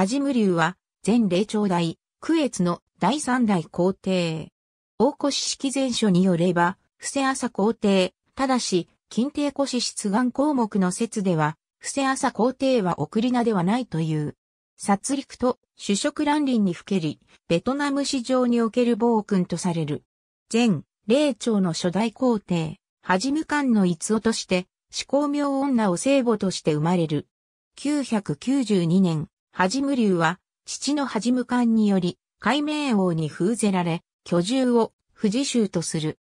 はじむうは、前霊長代、区越の第三代皇帝。大越式前書によれば、伏せ朝皇帝、ただし、近帝越出願項目の説では、伏せ朝皇帝は送り名ではないという。殺戮と主食乱林にふけり、ベトナム市場における暴君とされる。前、霊長の初代皇帝、はじむ官の逸夫として、始皇明女を聖母として生まれる。992年、はじむ竜は、父のはじむ官により、海明王に封ぜられ、居住を富士州とする。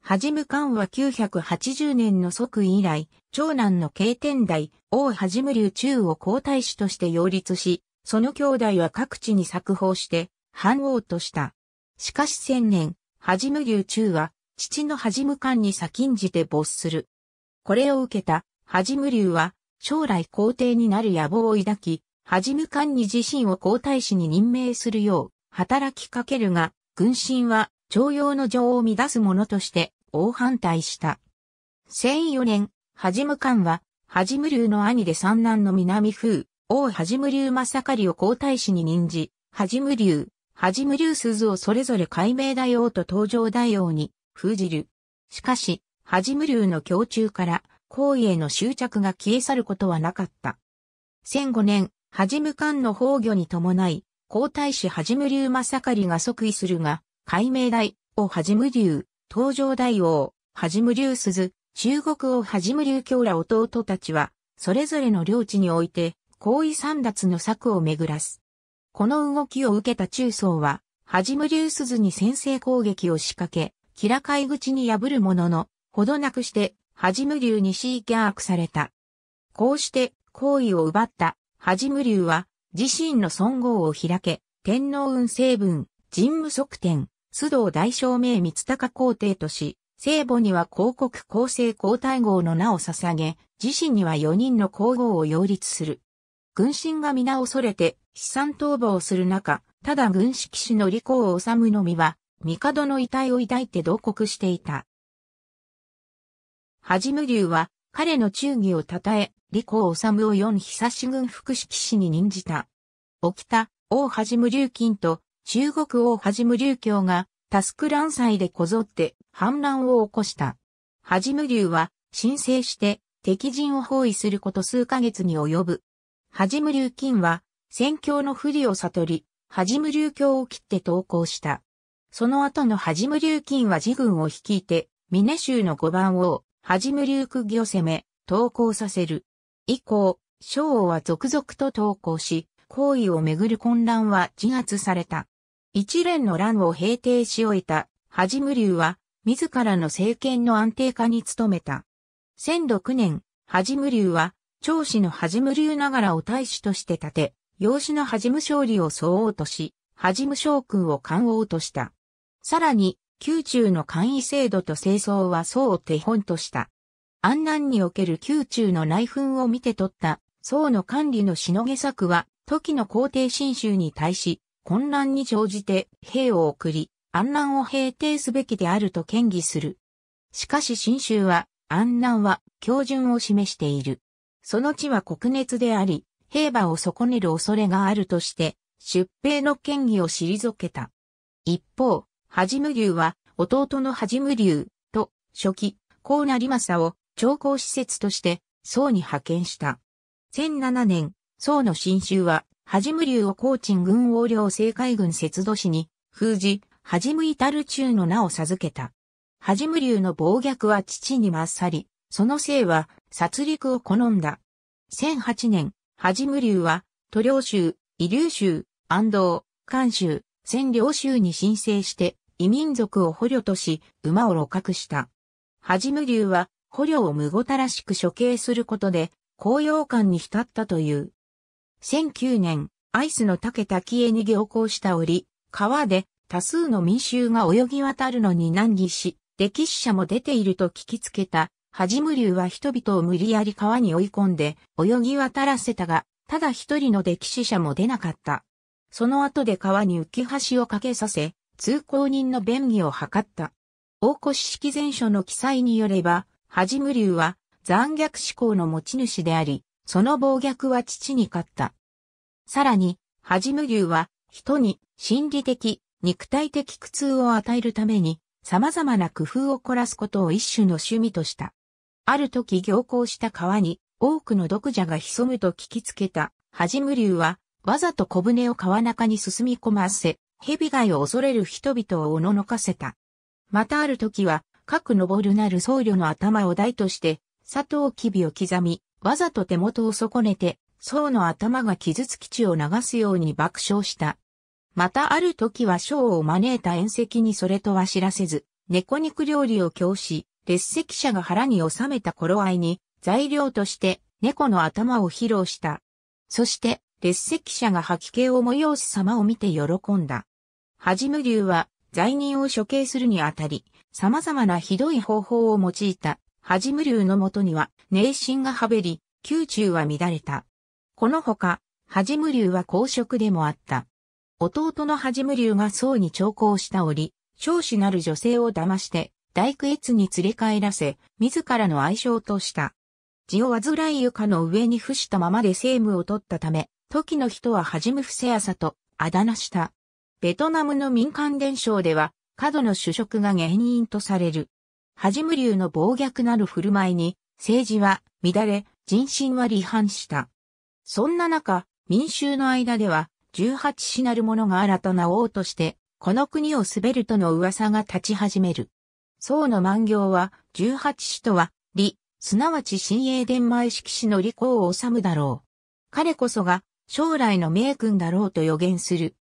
はじむ官は980年の即位以来、長男の慶天台、王はじむ竜中を皇太子として擁立し、その兄弟は各地に作法して、藩王とした。しかし千年、はじむ竜中は、父のはじむ官に先んじて没する。これを受けた、はじむ竜は、将来皇帝になる野望を抱き、はじむ官に自身を皇太子に任命するよう働きかけるが、軍神は徴用の情を乱す者として大反対した。1004年、はじむ官は、はじむ流の兄で三男の南風、王はじむ流正狩を皇太子に任じ、はじむ流、はじむ流鈴をそれぞれ解明大王と登場大王に封じる。しかし、はじむ流の胸中から、皇位への執着が消え去ることはなかった。1005年、はじむ官の崩御に伴い、皇太子はじむ竜正狩が即位するが、海明大をはじむ竜、東上大王、はじむ竜鈴、中国をはじむ竜京ら弟たちは、それぞれの領地において、皇位三奪の策を巡らす。この動きを受けた中層は、はじむ竜鈴に先制攻撃を仕掛け、キラカ口に破るものの、ほどなくして、はじむ竜にシーギャークされた。こうして、皇位を奪ったはじむうは、自身の尊号を開け、天皇運成分、神武側天、須藤大正明光鷹皇帝とし、聖母には広告公正皇太后の名を捧げ、自身には四人の皇后を擁立する。軍神が皆恐れて、資産逃亡する中、ただ軍式士の利口を治のみは、帝の遺体を抱いて同国していた。はじむうは、彼の忠義を称え、李光治を四久志軍副指揮に任じた。沖田、王はじむ琉金と中国王はじむ琉教がタスク乱祭でこぞって反乱を起こした。はじむは申請して敵陣を包囲すること数ヶ月に及ぶ。はじむ琉金は戦況の不利を悟り、はじむ琉教を切って投降した。その後のはじむ琉金は自軍を率いて、峰州の五番王、はじむりゅうくぎを攻め、投降させる。以降、昭王は続々と投降し、行為をめぐる混乱は自圧された。一連の乱を平定し終えた、はじむりゅうは、自らの政権の安定化に努めた。1006年、はじむりゅうは、長子のはじむ流ながらを大使として立て、養子のはじむ勝利を総王とし、はじむ将軍を官王とした。さらに、宮中の簡易制度と清掃は宋を手本とした。安南における宮中の内紛を見て取った宋の管理のしのげ策は、時の皇帝新州に対し、混乱に乗じて兵を送り、安南を平定すべきであると建議する。しかし新州は、安南は、標準を示している。その地は国熱であり、兵馬を損ねる恐れがあるとして、出兵の権議を退けた。一方、はじむうは、弟のはじむうと、初期、り成政を、長江施設として、宋に派遣した。1 0 0 7年、宋の新州は、はじむうを高鎮軍横領政海軍節度市に、封じ、はじむ至る中の名を授けた。はじむうの暴虐は父にまっさり、その姓は、殺戮を好んだ。1 0 0 8年、はじむうは、都領州、遺留州、安藤、関州、占領州に申請して、異民族を捕虜とし、馬を露獲した。はじむ竜は、捕虜をむごたらしく処刑することで、高揚感に浸ったという。1009年、アイスの竹滝江に行行した折、川で多数の民衆が泳ぎ渡るのに難儀し、歴史者も出ていると聞きつけた、はじむ竜は人々を無理やり川に追い込んで、泳ぎ渡らせたが、ただ一人の歴史者も出なかった。その後で川に浮き橋をかけさせ、通行人の便宜を図った。大越式前書の記載によれば、はじむ竜は残虐志向の持ち主であり、その暴虐は父に勝った。さらに、はじむ竜は人に心理的、肉体的苦痛を与えるために、様々な工夫を凝らすことを一種の趣味とした。ある時行行した川に多くの読者が潜むと聞きつけた、はじむ竜は、わざと小舟を川中に進み込ませ、蛇害を恐れる人々をおののかせた。またある時は、各登るなる僧侶の頭を台として、佐藤きびを刻み、わざと手元を損ねて、僧の頭が傷つき血を流すように爆笑した。またある時は章を招いた宴席にそれとは知らせず、猫肉料理を供し、列席者が腹に収めた頃合いに、材料として猫の頭を披露した。そして、列席者が吐き気を催す様を見て喜んだ。はじむ流は、罪人を処刑するにあたり、様々なひどい方法を用いた、はじむ流のもとには、熱心がはべり、宮中は乱れた。このほか、はじむ流は公職でもあった。弟のはじむ流が僧に長考した折、少子なる女性を騙して、大工越に連れ帰らせ、自らの愛称とした。地をわずらい床の上に伏したままで政務を取ったため、時の人ははじむ不正さと、あだ名した。ベトナムの民間伝承では、過度の主食が原因とされる。はじむ流の暴虐なる振る舞いに、政治は乱れ、人心は離反した。そんな中、民衆の間では、十八死なる者が新たな王として、この国を滑るとの噂が立ち始める。宋の万行は、十八死とは、李、すなわち新英伝前式士の李光を治むだろう。彼こそが、将来の名君だろうと予言する。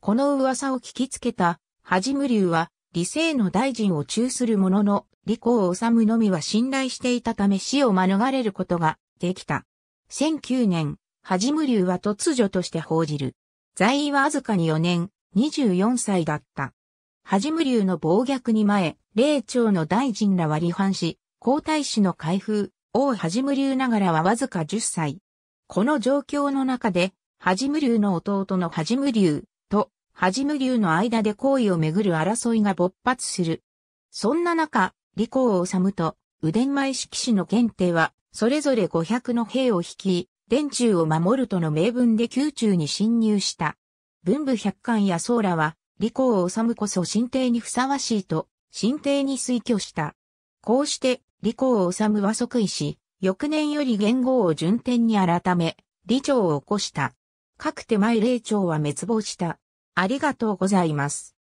この噂を聞きつけた、はじむうは、理性の大臣を中するものの、理を治むのみは信頼していたため死を免れることができた。1009年、はじむうは突如として報じる。在位はわずかに4年、24歳だった。はじむうの暴虐に前、霊長の大臣らは離反し、皇太子の開封、王はじむうながらはわずか10歳。この状況の中で、はじむうの弟のはじむうと、はじむうの間で行為をめぐる争いが勃発する。そんな中、李光を治むと、んまい式士の検定は、それぞれ500の兵を率い、連中を守るとの名分で宮中に侵入した。文武百官や僧らは、李光を治むこそ神帝にふさわしいと、神帝に推挙した。こうして、李光を治は即位し、翌年より元号を順天に改め、理長を起こした。各手前霊長は滅亡した。ありがとうございます。